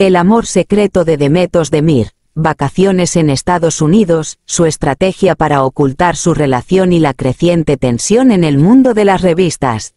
El amor secreto de Demetos de Mir, vacaciones en Estados Unidos, su estrategia para ocultar su relación y la creciente tensión en el mundo de las revistas.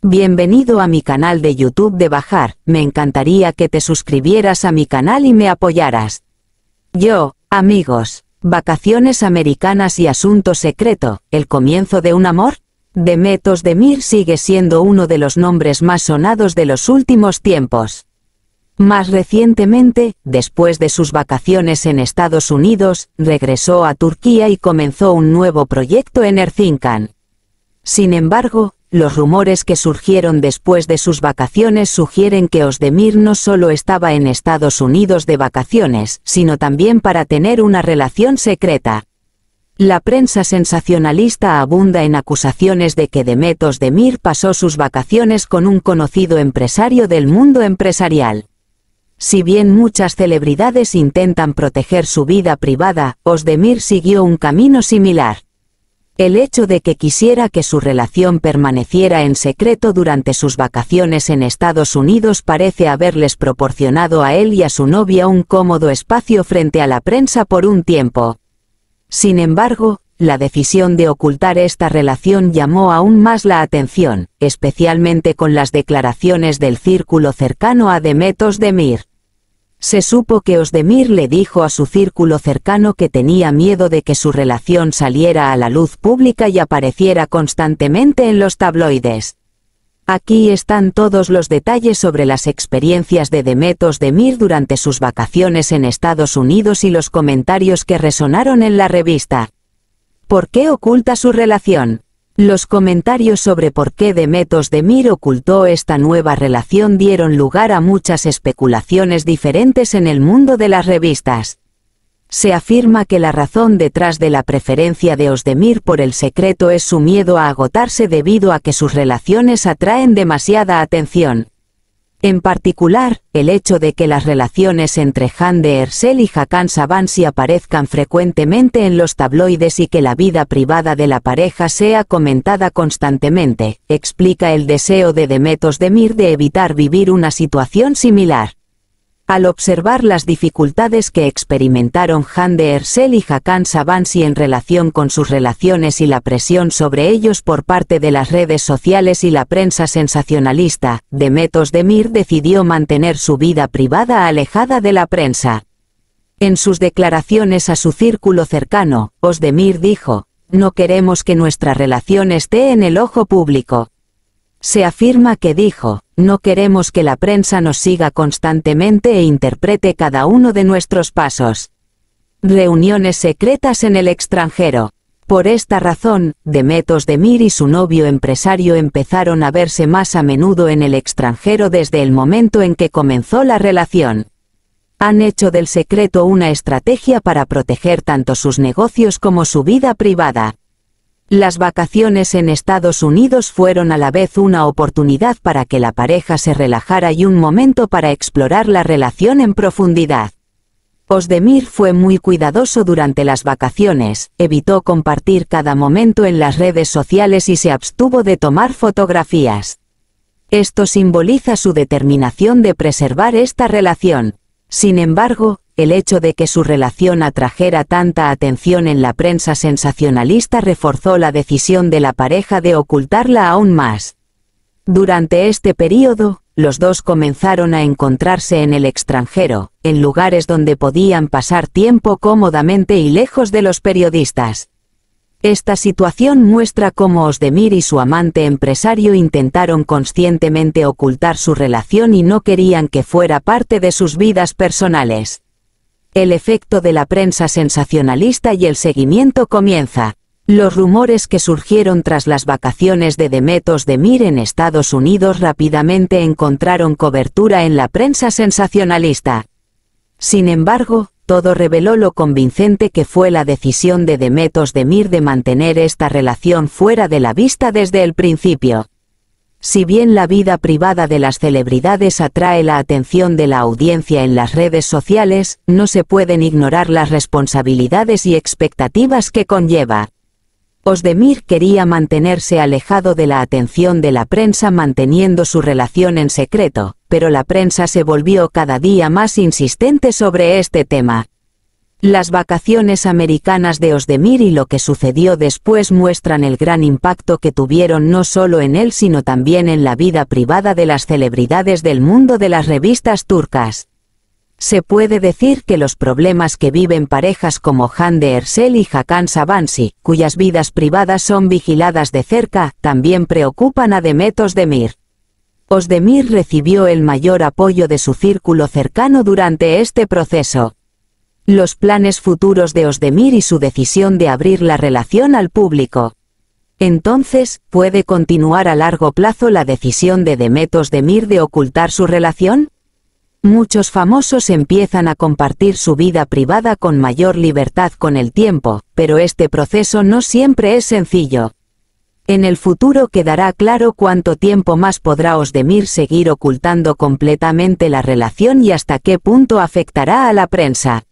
Bienvenido a mi canal de YouTube de Bajar, me encantaría que te suscribieras a mi canal y me apoyaras. Yo, amigos, vacaciones americanas y asunto secreto, el comienzo de un amor? Demetos de Mir sigue siendo uno de los nombres más sonados de los últimos tiempos. Más recientemente, después de sus vacaciones en Estados Unidos, regresó a Turquía y comenzó un nuevo proyecto en Erzincan. Sin embargo, los rumores que surgieron después de sus vacaciones sugieren que Osdemir no solo estaba en Estados Unidos de vacaciones, sino también para tener una relación secreta. La prensa sensacionalista abunda en acusaciones de que Demet Osdemir pasó sus vacaciones con un conocido empresario del mundo empresarial. Si bien muchas celebridades intentan proteger su vida privada, Osdemir siguió un camino similar. El hecho de que quisiera que su relación permaneciera en secreto durante sus vacaciones en Estados Unidos parece haberles proporcionado a él y a su novia un cómodo espacio frente a la prensa por un tiempo. Sin embargo, la decisión de ocultar esta relación llamó aún más la atención, especialmente con las declaraciones del círculo cercano a Demetos de Se supo que Osdemir le dijo a su círculo cercano que tenía miedo de que su relación saliera a la luz pública y apareciera constantemente en los tabloides. Aquí están todos los detalles sobre las experiencias de Demetos de durante sus vacaciones en Estados Unidos y los comentarios que resonaron en la revista. ¿Por qué oculta su relación? Los comentarios sobre por qué Demet Demir ocultó esta nueva relación dieron lugar a muchas especulaciones diferentes en el mundo de las revistas. Se afirma que la razón detrás de la preferencia de Osdemir por el secreto es su miedo a agotarse debido a que sus relaciones atraen demasiada atención. En particular, el hecho de que las relaciones entre Han de Ersel y Hakan Sabansi aparezcan frecuentemente en los tabloides y que la vida privada de la pareja sea comentada constantemente, explica el deseo de Demetos Demir de evitar vivir una situación similar. Al observar las dificultades que experimentaron Han de Ersel y Hakan Savansi en relación con sus relaciones y la presión sobre ellos por parte de las redes sociales y la prensa sensacionalista, Demet Demir decidió mantener su vida privada alejada de la prensa. En sus declaraciones a su círculo cercano, Osdemir dijo, no queremos que nuestra relación esté en el ojo público. Se afirma que dijo, no queremos que la prensa nos siga constantemente e interprete cada uno de nuestros pasos. Reuniones secretas en el extranjero. Por esta razón, Demetos Demir y su novio empresario empezaron a verse más a menudo en el extranjero desde el momento en que comenzó la relación. Han hecho del secreto una estrategia para proteger tanto sus negocios como su vida privada. Las vacaciones en Estados Unidos fueron a la vez una oportunidad para que la pareja se relajara y un momento para explorar la relación en profundidad. Osdemir fue muy cuidadoso durante las vacaciones, evitó compartir cada momento en las redes sociales y se abstuvo de tomar fotografías. Esto simboliza su determinación de preservar esta relación. Sin embargo, el hecho de que su relación atrajera tanta atención en la prensa sensacionalista reforzó la decisión de la pareja de ocultarla aún más. Durante este periodo, los dos comenzaron a encontrarse en el extranjero, en lugares donde podían pasar tiempo cómodamente y lejos de los periodistas. Esta situación muestra cómo Osdemir y su amante empresario intentaron conscientemente ocultar su relación y no querían que fuera parte de sus vidas personales. El efecto de la prensa sensacionalista y el seguimiento comienza. Los rumores que surgieron tras las vacaciones de Demetos de Mir en Estados Unidos rápidamente encontraron cobertura en la prensa sensacionalista. Sin embargo, todo reveló lo convincente que fue la decisión de Demetos de Mir de mantener esta relación fuera de la vista desde el principio. Si bien la vida privada de las celebridades atrae la atención de la audiencia en las redes sociales, no se pueden ignorar las responsabilidades y expectativas que conlleva. Osdemir quería mantenerse alejado de la atención de la prensa manteniendo su relación en secreto, pero la prensa se volvió cada día más insistente sobre este tema. Las vacaciones americanas de Osdemir y lo que sucedió después muestran el gran impacto que tuvieron no solo en él sino también en la vida privada de las celebridades del mundo de las revistas turcas. Se puede decir que los problemas que viven parejas como Hande Ersel y Hakan Sabansi, cuyas vidas privadas son vigiladas de cerca, también preocupan a Demet Osdemir. Osdemir recibió el mayor apoyo de su círculo cercano durante este proceso los planes futuros de Osdemir y su decisión de abrir la relación al público. Entonces, ¿puede continuar a largo plazo la decisión de Demet Osdemir de ocultar su relación? Muchos famosos empiezan a compartir su vida privada con mayor libertad con el tiempo, pero este proceso no siempre es sencillo. En el futuro quedará claro cuánto tiempo más podrá Osdemir seguir ocultando completamente la relación y hasta qué punto afectará a la prensa.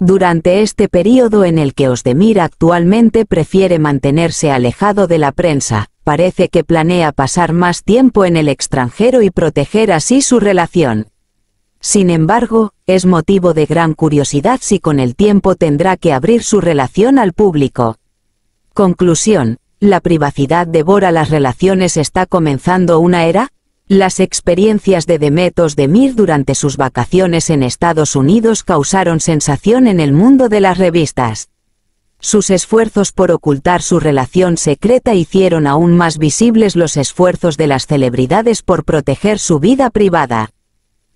Durante este periodo en el que Osdemir actualmente prefiere mantenerse alejado de la prensa, parece que planea pasar más tiempo en el extranjero y proteger así su relación. Sin embargo, es motivo de gran curiosidad si con el tiempo tendrá que abrir su relación al público. Conclusión. ¿La privacidad devora las relaciones está comenzando una era? Las experiencias de Demetos de Mir durante sus vacaciones en Estados Unidos causaron sensación en el mundo de las revistas. Sus esfuerzos por ocultar su relación secreta hicieron aún más visibles los esfuerzos de las celebridades por proteger su vida privada.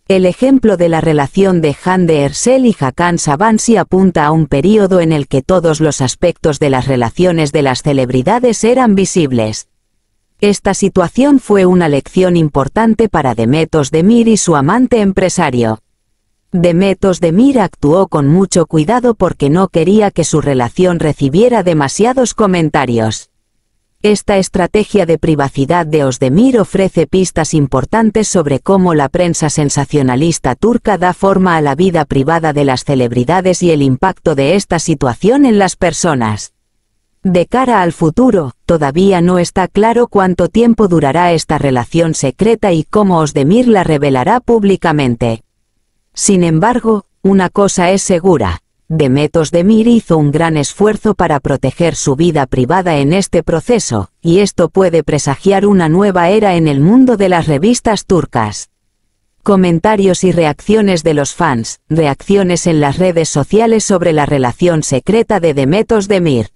El ejemplo de la relación de Han de Ersel y Hakan Savansi apunta a un periodo en el que todos los aspectos de las relaciones de las celebridades eran visibles. Esta situación fue una lección importante para Demet Demir y su amante empresario. Demet Demir actuó con mucho cuidado porque no quería que su relación recibiera demasiados comentarios. Esta estrategia de privacidad de Osdemir ofrece pistas importantes sobre cómo la prensa sensacionalista turca da forma a la vida privada de las celebridades y el impacto de esta situación en las personas. De cara al futuro, todavía no está claro cuánto tiempo durará esta relación secreta y cómo Osdemir la revelará públicamente. Sin embargo, una cosa es segura. Demet Osdemir hizo un gran esfuerzo para proteger su vida privada en este proceso, y esto puede presagiar una nueva era en el mundo de las revistas turcas. Comentarios y reacciones de los fans, reacciones en las redes sociales sobre la relación secreta de Demetos Demir.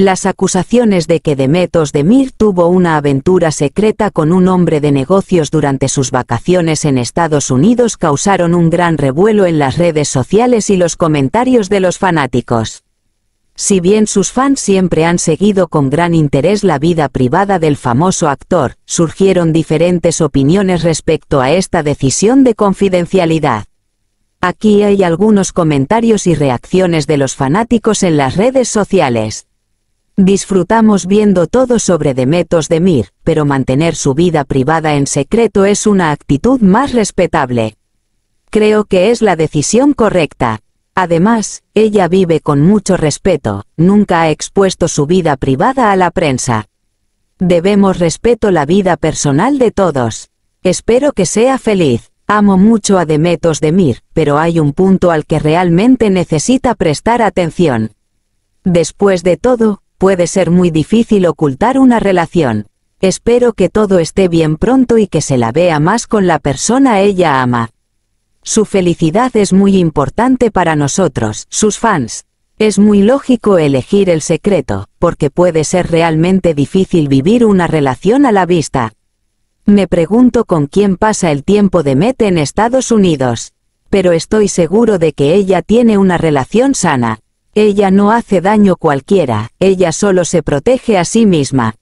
Las acusaciones de que Demetos Mir tuvo una aventura secreta con un hombre de negocios durante sus vacaciones en Estados Unidos causaron un gran revuelo en las redes sociales y los comentarios de los fanáticos. Si bien sus fans siempre han seguido con gran interés la vida privada del famoso actor, surgieron diferentes opiniones respecto a esta decisión de confidencialidad. Aquí hay algunos comentarios y reacciones de los fanáticos en las redes sociales. Disfrutamos viendo todo sobre Demetos de Mir, pero mantener su vida privada en secreto es una actitud más respetable. Creo que es la decisión correcta. Además, ella vive con mucho respeto, nunca ha expuesto su vida privada a la prensa. Debemos respeto la vida personal de todos. Espero que sea feliz. Amo mucho a Demetos de Mir, pero hay un punto al que realmente necesita prestar atención. Después de todo, puede ser muy difícil ocultar una relación. Espero que todo esté bien pronto y que se la vea más con la persona ella ama. Su felicidad es muy importante para nosotros, sus fans. Es muy lógico elegir el secreto, porque puede ser realmente difícil vivir una relación a la vista. Me pregunto con quién pasa el tiempo de Mete en Estados Unidos. Pero estoy seguro de que ella tiene una relación sana. Ella no hace daño cualquiera, ella solo se protege a sí misma.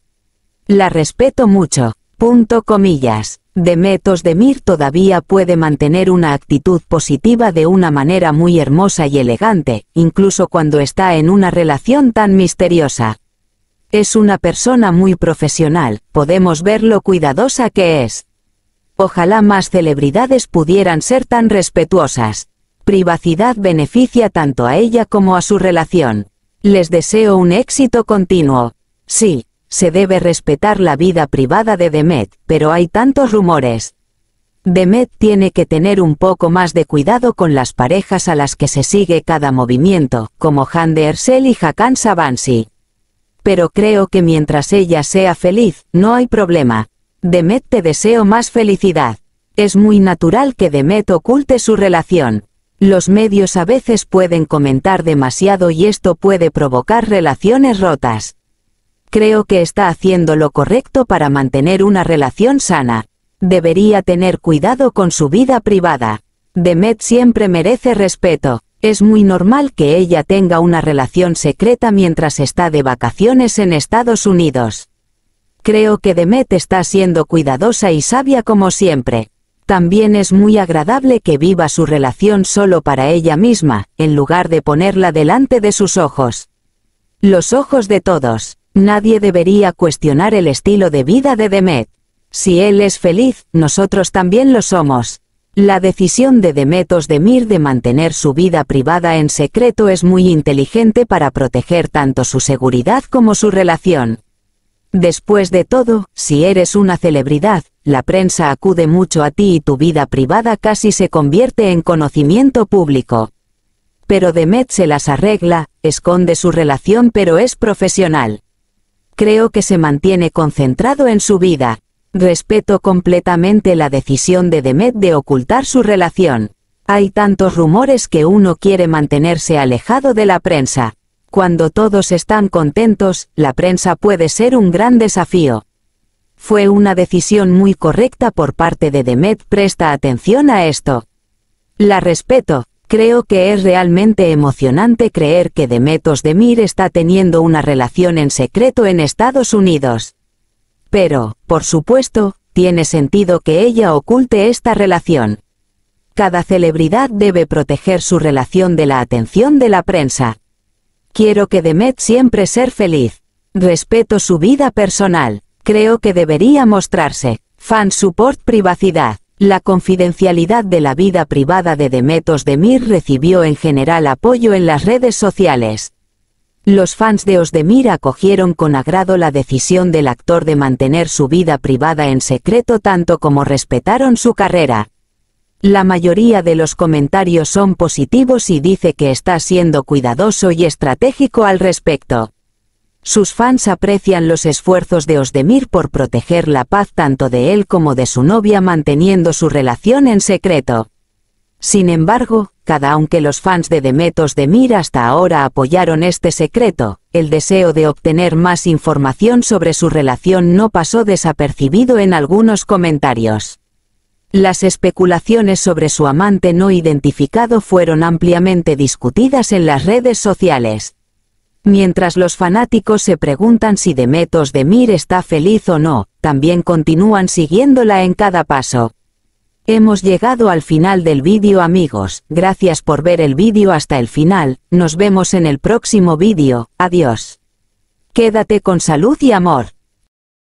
La respeto mucho. Punto comillas. de Mir todavía puede mantener una actitud positiva de una manera muy hermosa y elegante, incluso cuando está en una relación tan misteriosa. Es una persona muy profesional, podemos ver lo cuidadosa que es. Ojalá más celebridades pudieran ser tan respetuosas privacidad beneficia tanto a ella como a su relación. Les deseo un éxito continuo. Sí, se debe respetar la vida privada de Demet, pero hay tantos rumores. Demet tiene que tener un poco más de cuidado con las parejas a las que se sigue cada movimiento, como Han de y Hakan Savansi. Pero creo que mientras ella sea feliz, no hay problema. Demet te deseo más felicidad. Es muy natural que Demet oculte su relación. Los medios a veces pueden comentar demasiado y esto puede provocar relaciones rotas. Creo que está haciendo lo correcto para mantener una relación sana. Debería tener cuidado con su vida privada. Demet siempre merece respeto. Es muy normal que ella tenga una relación secreta mientras está de vacaciones en Estados Unidos. Creo que Demet está siendo cuidadosa y sabia como siempre. También es muy agradable que viva su relación solo para ella misma, en lugar de ponerla delante de sus ojos. Los ojos de todos. Nadie debería cuestionar el estilo de vida de Demet. Si él es feliz, nosotros también lo somos. La decisión de Demet Demir de mantener su vida privada en secreto es muy inteligente para proteger tanto su seguridad como su relación. Después de todo, si eres una celebridad, la prensa acude mucho a ti y tu vida privada casi se convierte en conocimiento público. Pero Demet se las arregla, esconde su relación pero es profesional. Creo que se mantiene concentrado en su vida. Respeto completamente la decisión de Demet de ocultar su relación. Hay tantos rumores que uno quiere mantenerse alejado de la prensa cuando todos están contentos, la prensa puede ser un gran desafío. Fue una decisión muy correcta por parte de Demet, presta atención a esto. La respeto, creo que es realmente emocionante creer que Demet Osdemir está teniendo una relación en secreto en Estados Unidos. Pero, por supuesto, tiene sentido que ella oculte esta relación. Cada celebridad debe proteger su relación de la atención de la prensa. Quiero que Demet siempre ser feliz. Respeto su vida personal. Creo que debería mostrarse. Fan support privacidad. La confidencialidad de la vida privada de Demet Demir recibió en general apoyo en las redes sociales. Los fans de Osdemir acogieron con agrado la decisión del actor de mantener su vida privada en secreto tanto como respetaron su carrera. La mayoría de los comentarios son positivos y dice que está siendo cuidadoso y estratégico al respecto. Sus fans aprecian los esfuerzos de Osdemir por proteger la paz tanto de él como de su novia manteniendo su relación en secreto. Sin embargo, cada aunque los fans de Demet Osdemir hasta ahora apoyaron este secreto, el deseo de obtener más información sobre su relación no pasó desapercibido en algunos comentarios. Las especulaciones sobre su amante no identificado fueron ampliamente discutidas en las redes sociales. Mientras los fanáticos se preguntan si Demetos Demir está feliz o no, también continúan siguiéndola en cada paso. Hemos llegado al final del vídeo amigos, gracias por ver el vídeo hasta el final, nos vemos en el próximo vídeo, adiós. Quédate con salud y amor.